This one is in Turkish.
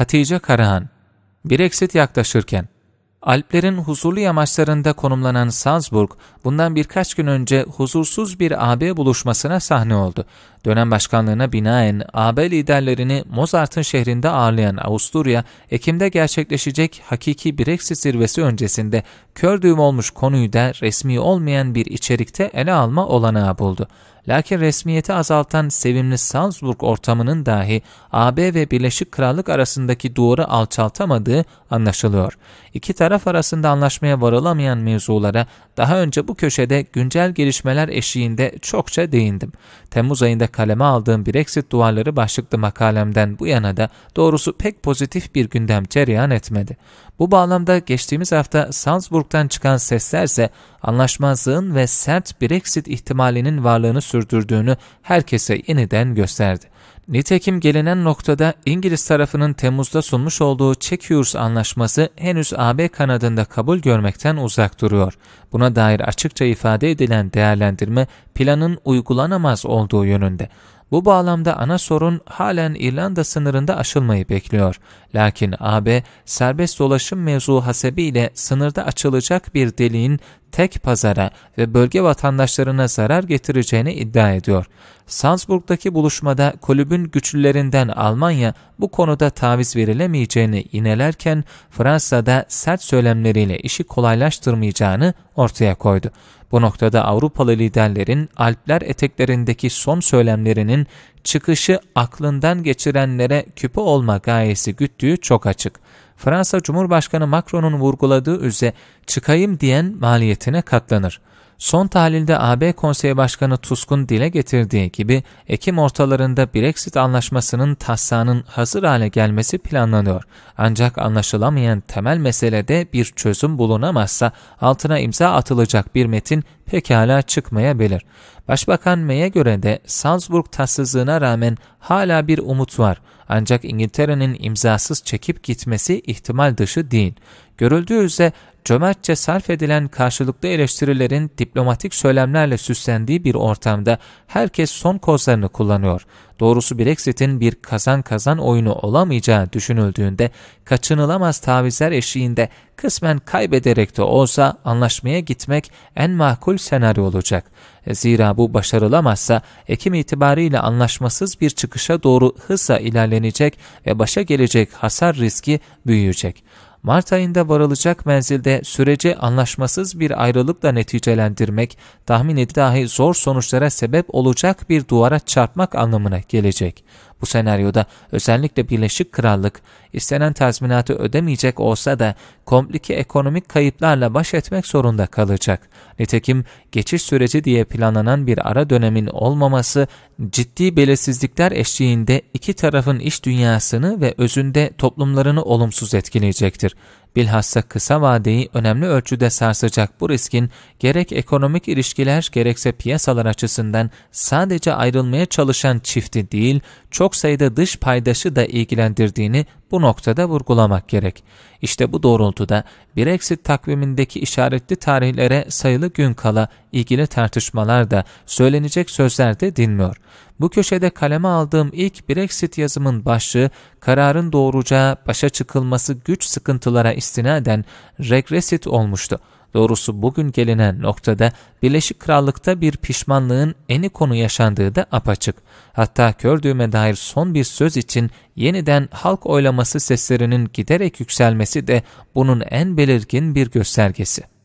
Hatice Karahan, bir eksit yaklaşırken, Alplerin huzurlu yamaçlarında konumlanan Salzburg, bundan birkaç gün önce huzursuz bir AB buluşmasına sahne oldu. Dönem başkanlığına binaen AB liderlerini Mozart'ın şehrinde ağırlayan Avusturya, Ekim'de gerçekleşecek hakiki Brexit zirvesi öncesinde kör düğüm olmuş konuyu da resmi olmayan bir içerikte ele alma olanağı buldu. Lakin resmiyeti azaltan sevimli Salzburg ortamının dahi AB ve Birleşik Krallık arasındaki duvarı alçaltamadığı anlaşılıyor. İki taraf arasında anlaşmaya varılamayan mevzulara daha önce bu köşede güncel gelişmeler eşiğinde çokça değindim. Temmuz ayında kaleme aldığım Brexit duvarları başlıklı makalemden bu yana da doğrusu pek pozitif bir gündem cereyan etmedi. Bu bağlamda geçtiğimiz hafta Salzburg'dan çıkan seslerse anlaşmazlığın ve sert Brexit ihtimalinin varlığını sürdürdüğünü herkese yeniden gösterdi. Nitekim gelinen noktada İngiliz tarafının Temmuz'da sunmuş olduğu Chequers anlaşması henüz AB kanadında kabul görmekten uzak duruyor. Buna dair açıkça ifade edilen değerlendirme planın uygulanamaz olduğu yönünde. Bu bağlamda ana sorun halen İrlanda sınırında aşılmayı bekliyor. Lakin AB, serbest dolaşım mevzu hasebiyle sınırda açılacak bir deliğin tek pazara ve bölge vatandaşlarına zarar getireceğini iddia ediyor. Salzburg'daki buluşmada kulübün güçlülerinden Almanya bu konuda taviz verilemeyeceğini inelerken Fransa'da sert söylemleriyle işi kolaylaştırmayacağını ortaya koydu. Bu noktada Avrupalı liderlerin Alpler eteklerindeki son söylemlerinin çıkışı aklından geçirenlere küpe olma gayesi güttüğü çok açık. Fransa Cumhurbaşkanı Macron'un vurguladığı üzere çıkayım diyen maliyetine katlanır. Son tahlilde AB Konseyi Başkanı Tusk'un dile getirdiği gibi Ekim ortalarında Brexit anlaşmasının taslağının hazır hale gelmesi planlanıyor. Ancak anlaşılamayan temel meselede bir çözüm bulunamazsa altına imza atılacak bir metin pekala çıkmayabilir. Başbakan May'e göre de Salzburg tatsızlığına rağmen hala bir umut var. Ancak İngiltere'nin imzasız çekip gitmesi ihtimal dışı değil. Görüldüğü üzere cömertçe sarf edilen karşılıklı eleştirilerin diplomatik söylemlerle süslendiği bir ortamda herkes son kozlarını kullanıyor. Doğrusu Brexit'in bir kazan kazan oyunu olamayacağı düşünüldüğünde kaçınılamaz tavizler eşiğinde kısmen kaybederek de olsa anlaşmaya gitmek en makul senaryo olacak. E, zira bu başarılamazsa Ekim itibariyle anlaşmasız bir çıkışa doğru hızla ilerlenecek ve başa gelecek hasar riski büyüyecek. Mart ayında varılacak menzilde sürece anlaşmasız bir ayrılıkla neticelendirmek, tahmin dahi zor sonuçlara sebep olacak bir duvara çarpmak anlamına gelecek. Bu senaryoda özellikle Birleşik Krallık istenen tazminatı ödemeyecek olsa da komplike ekonomik kayıplarla baş etmek zorunda kalacak. Nitekim geçiş süreci diye planlanan bir ara dönemin olmaması ciddi belirsizlikler eşliğinde iki tarafın iş dünyasını ve özünde toplumlarını olumsuz etkileyecektir bilhassa kısa vadeyi önemli ölçüde sarsacak bu riskin gerek ekonomik ilişkiler gerekse piyasalar açısından sadece ayrılmaya çalışan çifti değil, çok sayıda dış paydaşı da ilgilendirdiğini bu noktada vurgulamak gerek. İşte bu doğrultuda Brexit takvimindeki işaretli tarihlere sayılı gün kala ilgili tartışmalar da söylenecek sözler de dinmiyor. Bu köşede kaleme aldığım ilk Brexit yazımın başlığı, kararın doğuracağı başa çıkılması güç sıkıntılara istinaden regresit olmuştu. Doğrusu bugün gelinen noktada Birleşik Krallık'ta bir pişmanlığın eni konu yaşandığı da apaçık. Hatta kör dair son bir söz için yeniden halk oylaması seslerinin giderek yükselmesi de bunun en belirgin bir göstergesi.